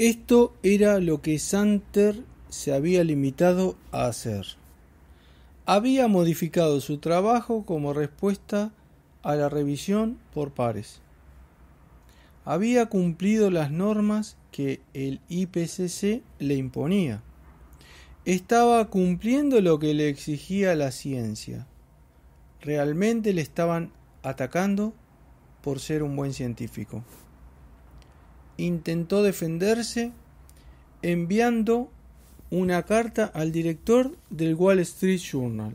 Esto era lo que Santer se había limitado a hacer. Había modificado su trabajo como respuesta a la revisión por pares. Había cumplido las normas que el IPCC le imponía. Estaba cumpliendo lo que le exigía la ciencia. Realmente le estaban atacando por ser un buen científico intentó defenderse enviando una carta al director del Wall Street Journal.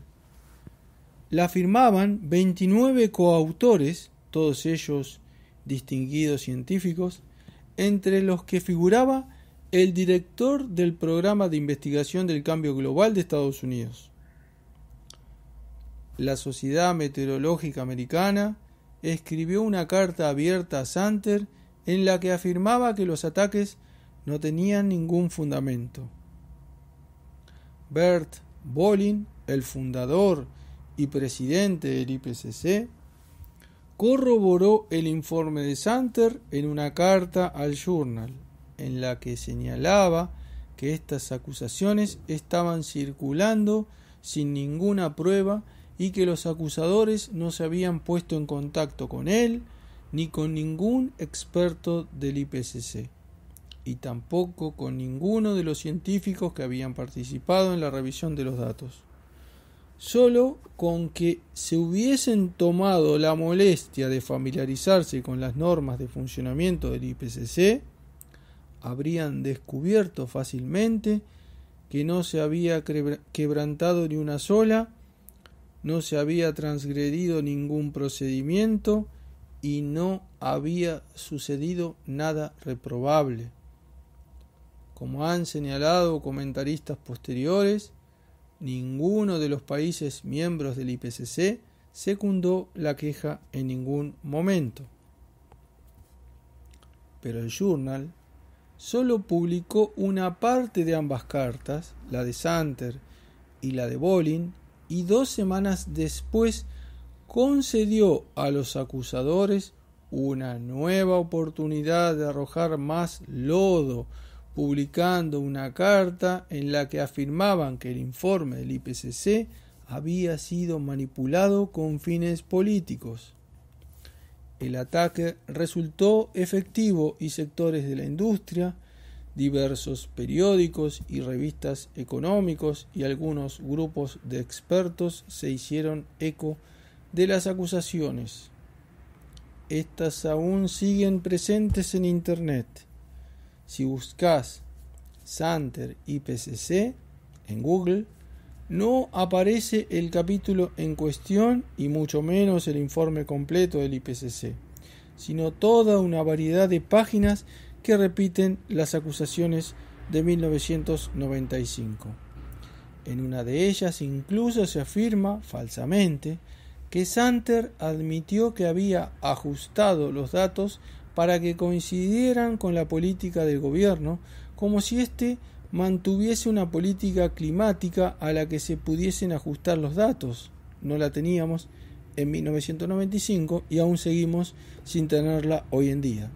La firmaban 29 coautores, todos ellos distinguidos científicos, entre los que figuraba el director del programa de investigación del cambio global de Estados Unidos. La Sociedad Meteorológica Americana escribió una carta abierta a Santer en la que afirmaba que los ataques no tenían ningún fundamento. Bert Bolin, el fundador y presidente del IPCC, corroboró el informe de Santer en una carta al Journal, en la que señalaba que estas acusaciones estaban circulando sin ninguna prueba y que los acusadores no se habían puesto en contacto con él ni con ningún experto del IPCC, y tampoco con ninguno de los científicos que habían participado en la revisión de los datos. Solo con que se hubiesen tomado la molestia de familiarizarse con las normas de funcionamiento del IPCC, habrían descubierto fácilmente que no se había quebrantado ni una sola, no se había transgredido ningún procedimiento, y no había sucedido nada reprobable. Como han señalado comentaristas posteriores, ninguno de los países miembros del IPCC secundó la queja en ningún momento. Pero el Journal solo publicó una parte de ambas cartas, la de Santer y la de Bolin, y dos semanas después concedió a los acusadores una nueva oportunidad de arrojar más lodo, publicando una carta en la que afirmaban que el informe del IPCC había sido manipulado con fines políticos. El ataque resultó efectivo y sectores de la industria, diversos periódicos y revistas económicos y algunos grupos de expertos se hicieron eco de las acusaciones. Estas aún siguen presentes en Internet. Si buscas Santer IPCC en Google, no aparece el capítulo en cuestión y mucho menos el informe completo del IPCC, sino toda una variedad de páginas que repiten las acusaciones de 1995. En una de ellas incluso se afirma, falsamente, que Santer admitió que había ajustado los datos para que coincidieran con la política del gobierno, como si éste mantuviese una política climática a la que se pudiesen ajustar los datos. No la teníamos en 1995 y aún seguimos sin tenerla hoy en día.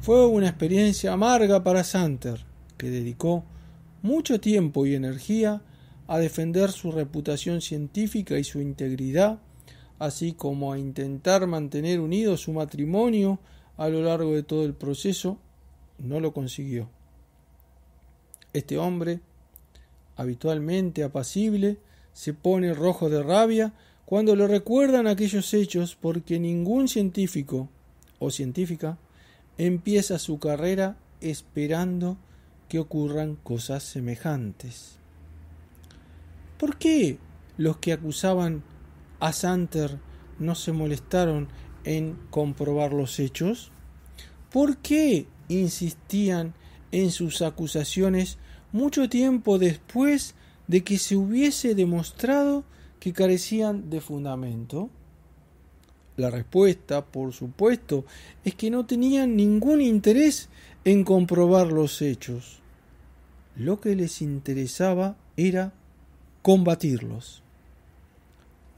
Fue una experiencia amarga para Santer, que dedicó mucho tiempo y energía a defender su reputación científica y su integridad, así como a intentar mantener unido su matrimonio a lo largo de todo el proceso, no lo consiguió. Este hombre, habitualmente apacible, se pone rojo de rabia cuando le recuerdan aquellos hechos porque ningún científico o científica empieza su carrera esperando que ocurran cosas semejantes. ¿Por qué los que acusaban a Santer no se molestaron en comprobar los hechos? ¿Por qué insistían en sus acusaciones mucho tiempo después de que se hubiese demostrado que carecían de fundamento? La respuesta, por supuesto, es que no tenían ningún interés en comprobar los hechos. Lo que les interesaba era combatirlos.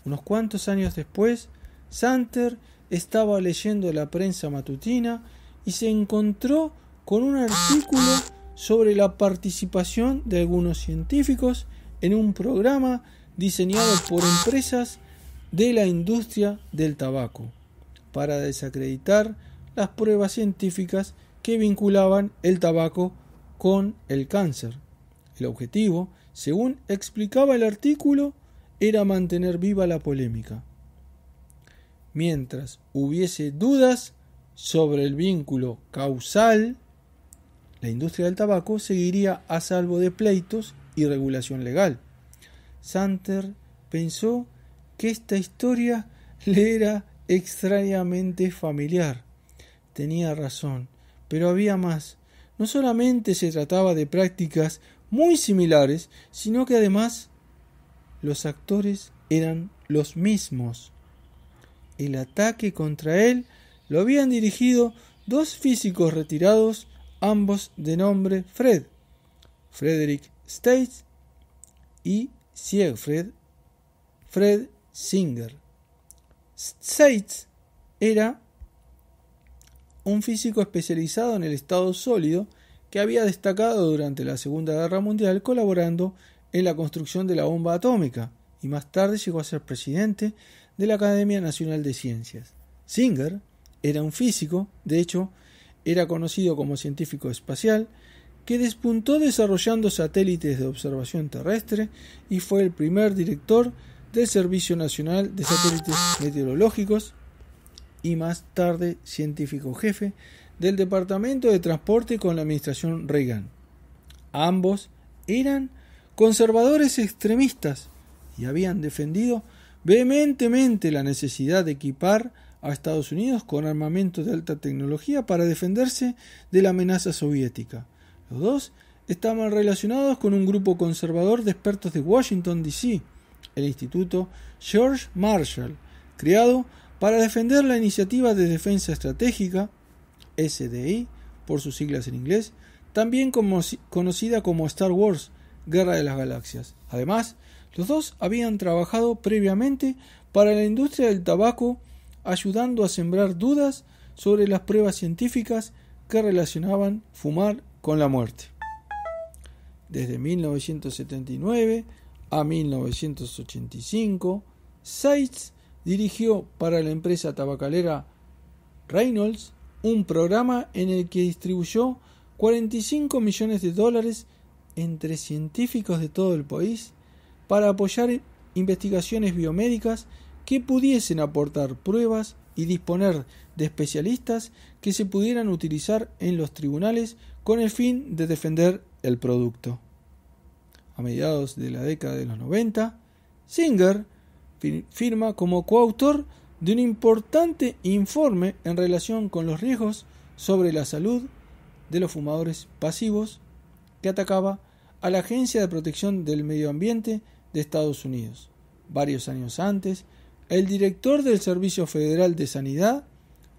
Unos cuantos años después, Santer estaba leyendo la prensa matutina y se encontró con un artículo sobre la participación de algunos científicos en un programa diseñado por empresas de la industria del tabaco para desacreditar las pruebas científicas que vinculaban el tabaco con el cáncer. El objetivo según explicaba el artículo, era mantener viva la polémica. Mientras hubiese dudas sobre el vínculo causal, la industria del tabaco seguiría a salvo de pleitos y regulación legal. Santer pensó que esta historia le era extrañamente familiar. Tenía razón, pero había más. No solamente se trataba de prácticas muy similares, sino que además los actores eran los mismos. El ataque contra él lo habían dirigido dos físicos retirados, ambos de nombre Fred, Frederick States y Siegfried Fred Singer. States era un físico especializado en el estado sólido que había destacado durante la Segunda Guerra Mundial colaborando en la construcción de la bomba atómica y más tarde llegó a ser presidente de la Academia Nacional de Ciencias. Singer era un físico, de hecho, era conocido como científico espacial, que despuntó desarrollando satélites de observación terrestre y fue el primer director del Servicio Nacional de Satélites Meteorológicos y más tarde científico jefe del Departamento de Transporte con la administración Reagan. Ambos eran conservadores extremistas y habían defendido vehementemente la necesidad de equipar a Estados Unidos con armamento de alta tecnología para defenderse de la amenaza soviética. Los dos estaban relacionados con un grupo conservador de expertos de Washington, D.C., el Instituto George Marshall, creado para defender la iniciativa de defensa estratégica SDI, por sus siglas en inglés, también conocida como Star Wars, Guerra de las Galaxias. Además, los dos habían trabajado previamente para la industria del tabaco, ayudando a sembrar dudas sobre las pruebas científicas que relacionaban fumar con la muerte. Desde 1979 a 1985, Seitz dirigió para la empresa tabacalera Reynolds un programa en el que distribuyó 45 millones de dólares entre científicos de todo el país para apoyar investigaciones biomédicas que pudiesen aportar pruebas y disponer de especialistas que se pudieran utilizar en los tribunales con el fin de defender el producto. A mediados de la década de los 90, Singer firma como coautor de un importante informe en relación con los riesgos sobre la salud de los fumadores pasivos que atacaba a la Agencia de Protección del Medio Ambiente de Estados Unidos. Varios años antes, el director del Servicio Federal de Sanidad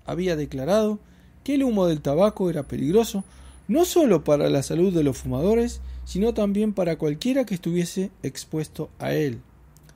había declarado que el humo del tabaco era peligroso no solo para la salud de los fumadores, sino también para cualquiera que estuviese expuesto a él.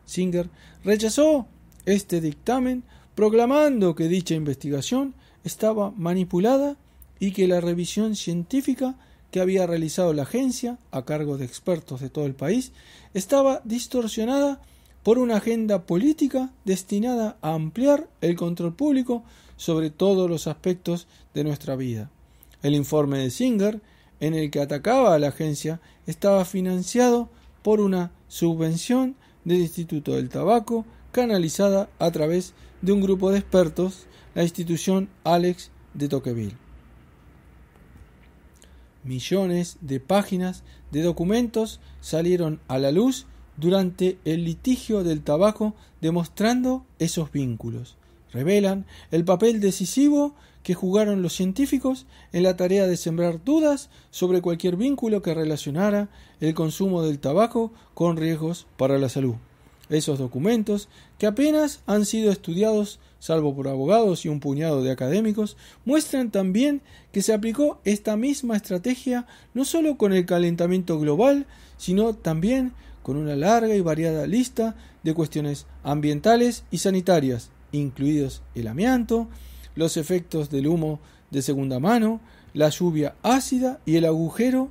Singer rechazó este dictamen proclamando que dicha investigación estaba manipulada y que la revisión científica que había realizado la agencia, a cargo de expertos de todo el país, estaba distorsionada por una agenda política destinada a ampliar el control público sobre todos los aspectos de nuestra vida. El informe de Singer, en el que atacaba a la agencia, estaba financiado por una subvención del Instituto del Tabaco canalizada a través de un grupo de expertos, la institución Alex de Tocqueville. Millones de páginas de documentos salieron a la luz durante el litigio del tabaco demostrando esos vínculos. Revelan el papel decisivo que jugaron los científicos en la tarea de sembrar dudas sobre cualquier vínculo que relacionara el consumo del tabaco con riesgos para la salud esos documentos que apenas han sido estudiados salvo por abogados y un puñado de académicos, muestran también que se aplicó esta misma estrategia no solo con el calentamiento global, sino también con una larga y variada lista de cuestiones ambientales y sanitarias, incluidos el amianto, los efectos del humo de segunda mano, la lluvia ácida y el agujero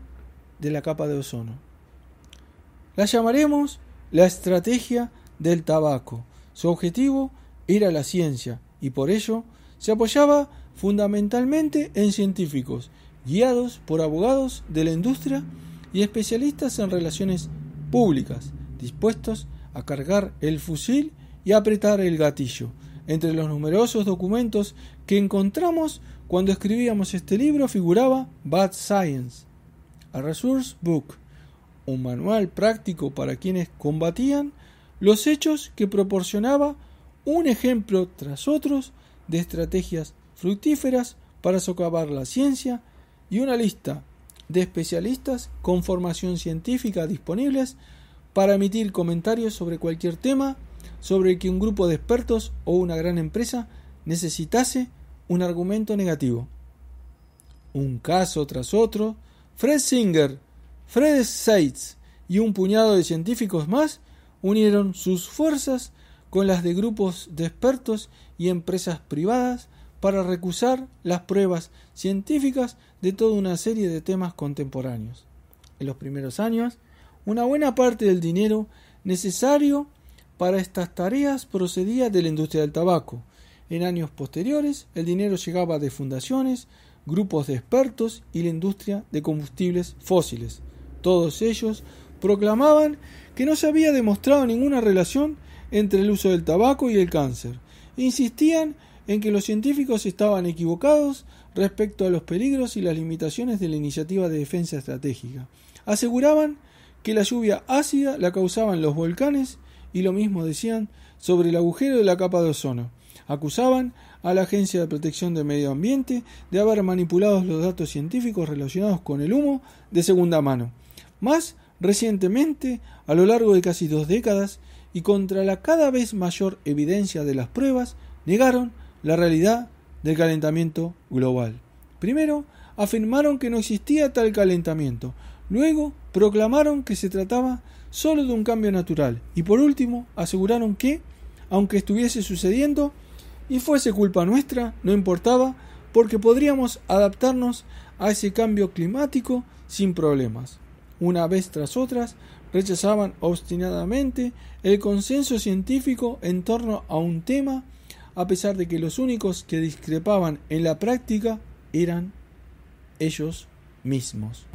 de la capa de ozono. La llamaremos la estrategia del tabaco. Su objetivo era la ciencia y por ello se apoyaba fundamentalmente en científicos, guiados por abogados de la industria y especialistas en relaciones públicas, dispuestos a cargar el fusil y apretar el gatillo. Entre los numerosos documentos que encontramos cuando escribíamos este libro figuraba Bad Science, A Resource Book, un manual práctico para quienes combatían los hechos que proporcionaba un ejemplo tras otros de estrategias fructíferas para socavar la ciencia y una lista de especialistas con formación científica disponibles para emitir comentarios sobre cualquier tema sobre el que un grupo de expertos o una gran empresa necesitase un argumento negativo. Un caso tras otro, Fred Singer Fred Seitz y un puñado de científicos más unieron sus fuerzas con las de grupos de expertos y empresas privadas para recusar las pruebas científicas de toda una serie de temas contemporáneos. En los primeros años, una buena parte del dinero necesario para estas tareas procedía de la industria del tabaco. En años posteriores, el dinero llegaba de fundaciones, grupos de expertos y la industria de combustibles fósiles. Todos ellos proclamaban que no se había demostrado ninguna relación entre el uso del tabaco y el cáncer. Insistían en que los científicos estaban equivocados respecto a los peligros y las limitaciones de la iniciativa de defensa estratégica. Aseguraban que la lluvia ácida la causaban los volcanes y lo mismo decían sobre el agujero de la capa de ozono. Acusaban a la Agencia de Protección del Medio Ambiente de haber manipulado los datos científicos relacionados con el humo de segunda mano. Más recientemente, a lo largo de casi dos décadas, y contra la cada vez mayor evidencia de las pruebas, negaron la realidad del calentamiento global. Primero, afirmaron que no existía tal calentamiento, luego proclamaron que se trataba solo de un cambio natural y por último aseguraron que, aunque estuviese sucediendo y fuese culpa nuestra, no importaba porque podríamos adaptarnos a ese cambio climático sin problemas una vez tras otras, rechazaban obstinadamente el consenso científico en torno a un tema, a pesar de que los únicos que discrepaban en la práctica eran ellos mismos.